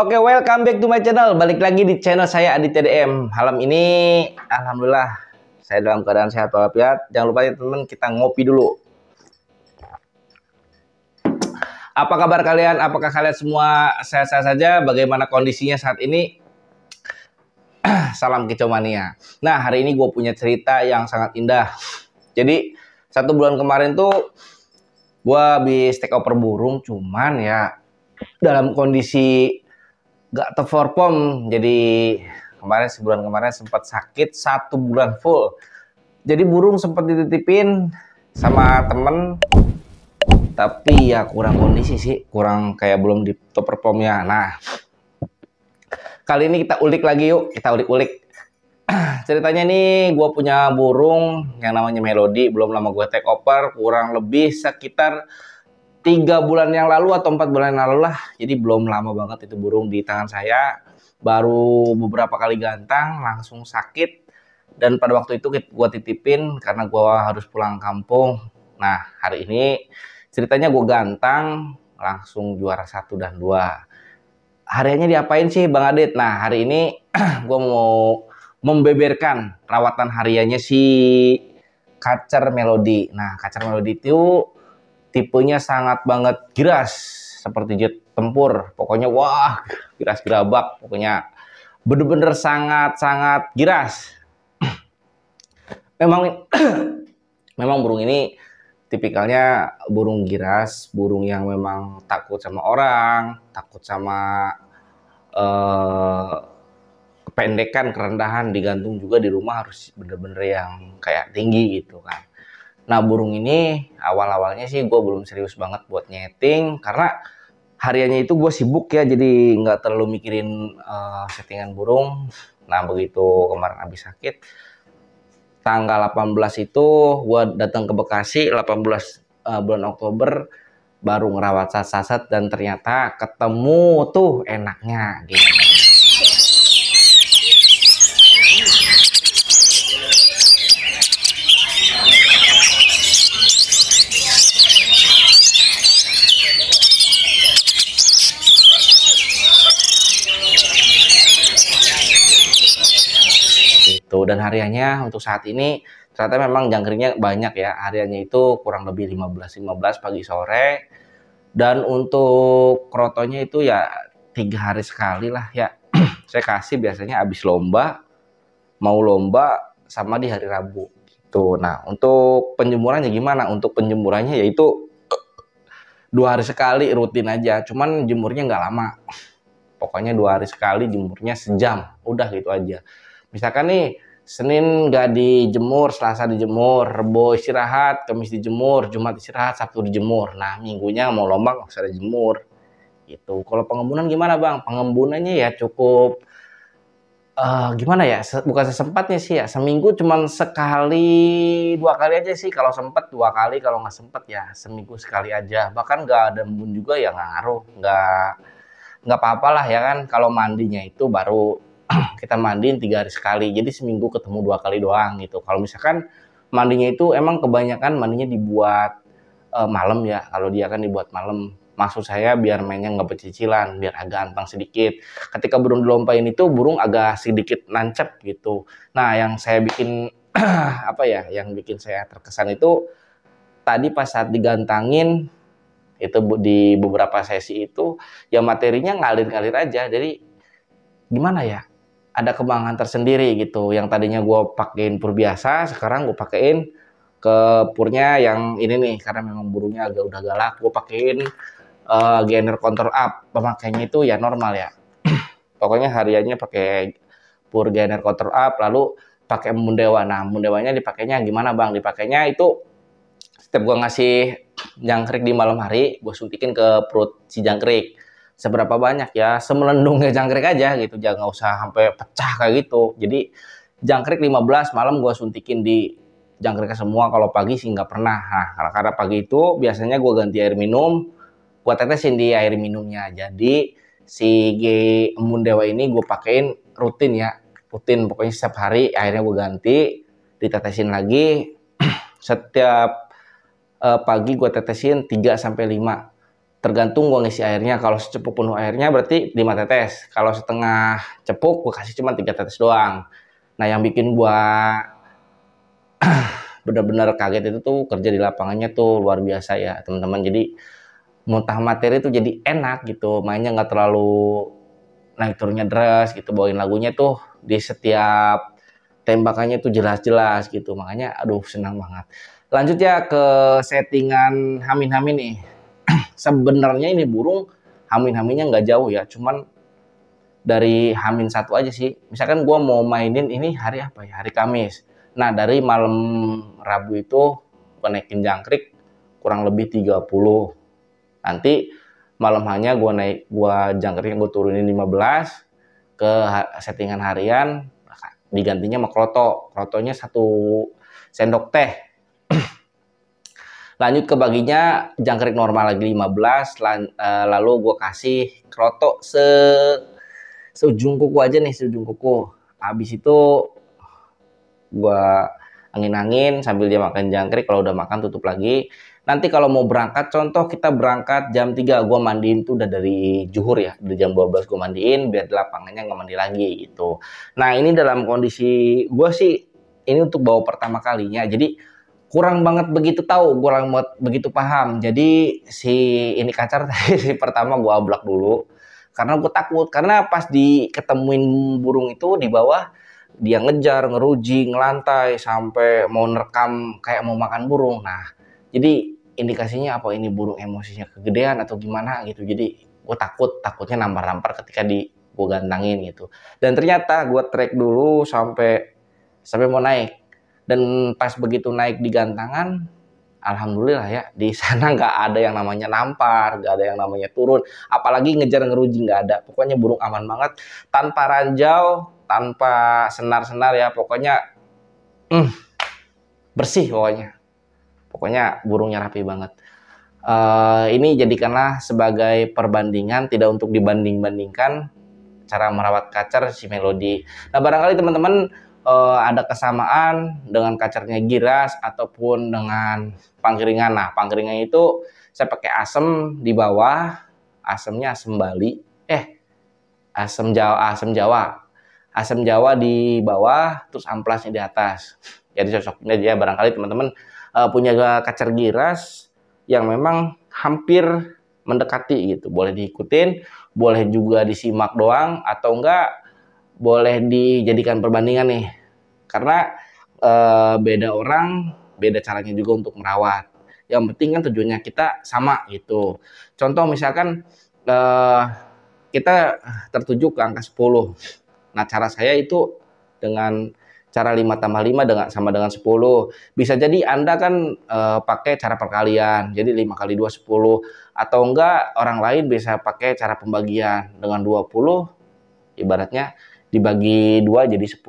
Oke, okay, welcome back to my channel. Balik lagi di channel saya Aditya DM. Malam ini alhamdulillah saya dalam keadaan sehat walafiat. Jangan lupa ya teman, kita ngopi dulu. Apa kabar kalian? Apakah kalian semua sehat-sehat saja? Bagaimana kondisinya saat ini? Salam kicomania. Nah, hari ini gue punya cerita yang sangat indah. Jadi, satu bulan kemarin tuh gue habis take over burung, cuman ya dalam kondisi nggak terperform jadi kemarin sebulan kemarin sempat sakit satu bulan full jadi burung sempat dititipin sama temen tapi ya kurang kondisi sih kurang kayak belum di top ya nah kali ini kita ulik lagi yuk kita ulik-ulik ceritanya nih gue punya burung yang namanya Melody belum lama gue take over kurang lebih sekitar tiga bulan yang lalu atau empat bulan yang lalu lah. Jadi belum lama banget itu burung di tangan saya. Baru beberapa kali gantang langsung sakit. Dan pada waktu itu gue titipin karena gue harus pulang kampung. Nah hari ini ceritanya gue gantang langsung juara satu dan dua. Hariannya diapain sih Bang Adit? Nah hari ini gue mau membeberkan rawatan hariannya si Kacer melodi. Nah Kacer melodi itu tipenya sangat banget giras seperti jet tempur pokoknya wah giras gerabak pokoknya bener-bener sangat-sangat giras memang memang burung ini tipikalnya burung giras burung yang memang takut sama orang takut sama eh, kependekan kerendahan digantung juga di rumah harus bener-bener yang kayak tinggi gitu kan Nah burung ini awal-awalnya sih gue belum serius banget buat nyeting karena hariannya itu gue sibuk ya jadi nggak terlalu mikirin uh, settingan burung. Nah begitu kemarin habis sakit tanggal 18 itu gue datang ke Bekasi 18 uh, eh, bulan Oktober baru ngerawat sasat-sasat dan ternyata ketemu tuh enaknya gitu. dan hariannya untuk saat ini ternyata memang jangkriknya banyak ya. Hariannya itu kurang lebih 15 15 pagi sore. Dan untuk krotonya itu ya tiga hari sekali lah ya. Saya kasih biasanya habis lomba, mau lomba sama di hari Rabu gitu. Nah, untuk penjemurannya gimana? Untuk penjemurannya yaitu dua hari sekali rutin aja cuman jemurnya nggak lama pokoknya dua hari sekali jemurnya sejam udah gitu aja misalkan nih Senin nggak dijemur, Selasa dijemur, Rebo istirahat, Kamis dijemur, Jumat istirahat, Sabtu dijemur. Nah, minggunya mau lomba nggak usah dijemur. Gitu. Kalau pengembunan gimana bang? Pengembunannya ya cukup uh, gimana ya? bukan sesempatnya sih ya. Seminggu cuman sekali, dua kali aja sih. Kalau sempat dua kali, kalau nggak sempat ya seminggu sekali aja. Bahkan nggak ada embun juga ya nggak ngaruh, nggak nggak apa-apalah ya kan. Kalau mandinya itu baru kita mandiin tiga hari sekali jadi seminggu ketemu dua kali doang gitu kalau misalkan mandinya itu emang kebanyakan mandinya dibuat uh, malam ya kalau dia kan dibuat malam maksud saya biar mainnya nggak pecicilan biar agak gampang sedikit ketika burung dilompain itu burung agak sedikit nancep gitu nah yang saya bikin apa ya yang bikin saya terkesan itu tadi pas saat digantangin itu di beberapa sesi itu ya materinya ngalir-ngalir aja jadi gimana ya ada kebanggaan tersendiri gitu. Yang tadinya gue pakein pur biasa, sekarang gue pakein ke purnya yang ini nih karena memang burungnya agak udah galak. Gue pakein uh, gainer counter up. pemakainya itu ya normal ya. Pokoknya hariannya pakai pur gainer control up, lalu pakai mundewa. Nah, mundewanya dipakainya gimana bang? Dipakainya itu setiap gue ngasih jangkrik di malam hari, gue suntikin ke perut si jangkrik seberapa banyak ya semelendungnya jangkrik aja gitu jangan nggak usah sampai pecah kayak gitu jadi jangkrik 15 malam gue suntikin di jangkriknya semua kalau pagi sih nggak pernah nah karena, karena pagi itu biasanya gue ganti air minum gue tetesin di air minumnya jadi si G Embun Dewa ini gue pakein rutin ya rutin pokoknya setiap hari airnya gue ganti ditetesin lagi setiap uh, pagi gue tetesin 3 sampai 5 tergantung gue ngisi airnya kalau secepuk penuh airnya berarti 5 tetes kalau setengah cepuk gue kasih cuma 3 tetes doang nah yang bikin gue bener-bener kaget itu tuh kerja di lapangannya tuh luar biasa ya teman-teman jadi muntah materi tuh jadi enak gitu mainnya nggak terlalu naik turunnya deras gitu bawain lagunya tuh di setiap tembakannya tuh jelas-jelas gitu makanya aduh senang banget lanjut ya ke settingan Hamin-Hamin nih sebenarnya ini burung hamin-haminnya nggak jauh ya, cuman dari hamin satu aja sih. Misalkan gue mau mainin ini hari apa ya? Hari Kamis. Nah dari malam Rabu itu gue naikin jangkrik kurang lebih 30. Nanti malam hanya gue naik gue jangkriknya gue turunin 15 ke settingan harian digantinya sama kroto. satu sendok teh lanjut ke baginya jangkrik normal lagi 15 lan, eh, lalu gue kasih kroto se seujung kuku aja nih seujung kuku habis itu gue angin-angin sambil dia makan jangkrik kalau udah makan tutup lagi nanti kalau mau berangkat contoh kita berangkat jam 3 gue mandiin tuh udah dari juhur ya udah jam 12 gue mandiin biar lapangannya nggak mandi lagi gitu nah ini dalam kondisi gue sih ini untuk bawa pertama kalinya jadi kurang banget begitu tahu, kurang banget begitu paham. Jadi si ini kacar tadi si pertama gua ablak dulu karena gue takut karena pas diketemuin burung itu di bawah dia ngejar, ngeruji, ngelantai sampai mau nerekam kayak mau makan burung. Nah, jadi indikasinya apa ini burung emosinya kegedean atau gimana gitu. Jadi gue takut, takutnya nampar-nampar ketika di gue gantangin gitu. Dan ternyata gue track dulu sampai sampai mau naik dan pas begitu naik di gantangan alhamdulillah ya di sana nggak ada yang namanya nampar nggak ada yang namanya turun apalagi ngejar ngeruji nggak ada pokoknya burung aman banget tanpa ranjau tanpa senar-senar ya pokoknya mm, bersih pokoknya pokoknya burungnya rapi banget uh, ini jadikanlah sebagai perbandingan tidak untuk dibanding-bandingkan cara merawat kacer si melodi nah barangkali teman-teman uh, ada kesamaan dengan kacernya giras ataupun dengan pangkeringan. Nah, pangkeringan itu saya pakai asem di bawah, asemnya asem Bali, eh asem Jawa, asem Jawa, asem Jawa di bawah, terus amplasnya di atas. Jadi cocoknya dia barangkali teman-teman uh, punya kacer giras yang memang hampir mendekati gitu, boleh diikutin, boleh juga disimak doang atau enggak boleh dijadikan perbandingan nih karena e, beda orang beda caranya juga untuk merawat yang penting kan tujuannya kita sama gitu contoh misalkan e, kita tertuju ke angka 10 nah cara saya itu dengan cara 5 tambah 5 dengan, sama dengan 10. Bisa jadi Anda kan e, pakai cara perkalian, jadi 5 kali 2 10. Atau enggak orang lain bisa pakai cara pembagian dengan 20, ibaratnya dibagi dua jadi 10.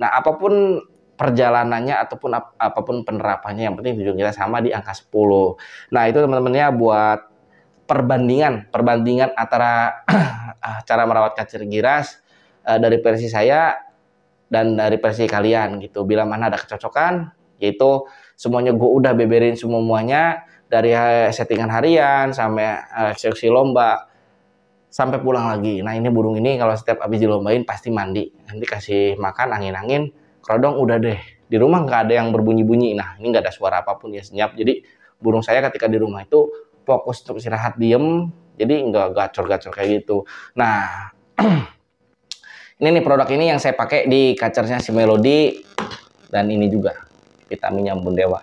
Nah, apapun perjalanannya ataupun ap apapun penerapannya yang penting tujuan kita sama di angka 10. Nah, itu teman-temannya buat perbandingan, perbandingan antara ah, cara merawat kacir giras uh, dari versi saya dan dari versi kalian gitu. Bila mana ada kecocokan, yaitu semuanya gue udah beberin semua muanya dari settingan harian sampai eh, eksekusi lomba sampai pulang lagi. Nah ini burung ini kalau setiap habis dilombain pasti mandi. Nanti kasih makan angin-angin, kerodong udah deh. Di rumah nggak ada yang berbunyi-bunyi. Nah ini nggak ada suara apapun ya senyap. Jadi burung saya ketika di rumah itu fokus untuk istirahat diem. Jadi nggak gacor-gacor kayak gitu. Nah ini nih produk ini yang saya pakai di kacernya si Melody dan ini juga vitaminnya Bun Dewa.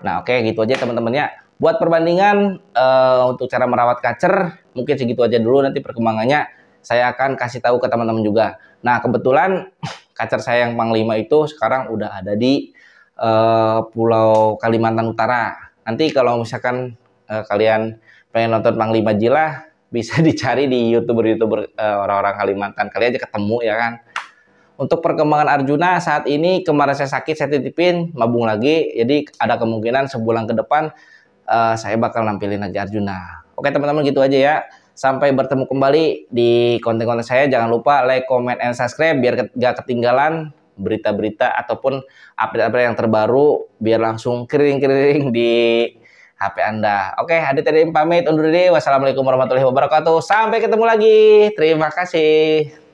Nah oke okay, gitu aja teman-temannya. Buat perbandingan uh, untuk cara merawat kacer mungkin segitu aja dulu nanti perkembangannya saya akan kasih tahu ke teman-teman juga. Nah, kebetulan kacer saya yang Panglima itu sekarang udah ada di uh, Pulau Kalimantan Utara. Nanti kalau misalkan uh, kalian pengen nonton Panglima Jilah bisa dicari di YouTuber-YouTuber uh, orang-orang Kalimantan. Kalian aja ketemu ya kan. Untuk perkembangan Arjuna saat ini kemarin saya sakit, saya titipin, mabung lagi. Jadi ada kemungkinan sebulan ke depan uh, saya bakal nampilin lagi Arjuna. Oke teman-teman gitu aja ya. Sampai bertemu kembali di konten-konten saya. Jangan lupa like, comment, and subscribe biar gak ketinggalan berita-berita ataupun update-update yang terbaru biar langsung kering-kering di HP Anda. Oke, hadir tadi pamit undur diri. Wassalamualaikum warahmatullahi wabarakatuh. Sampai ketemu lagi. Terima kasih.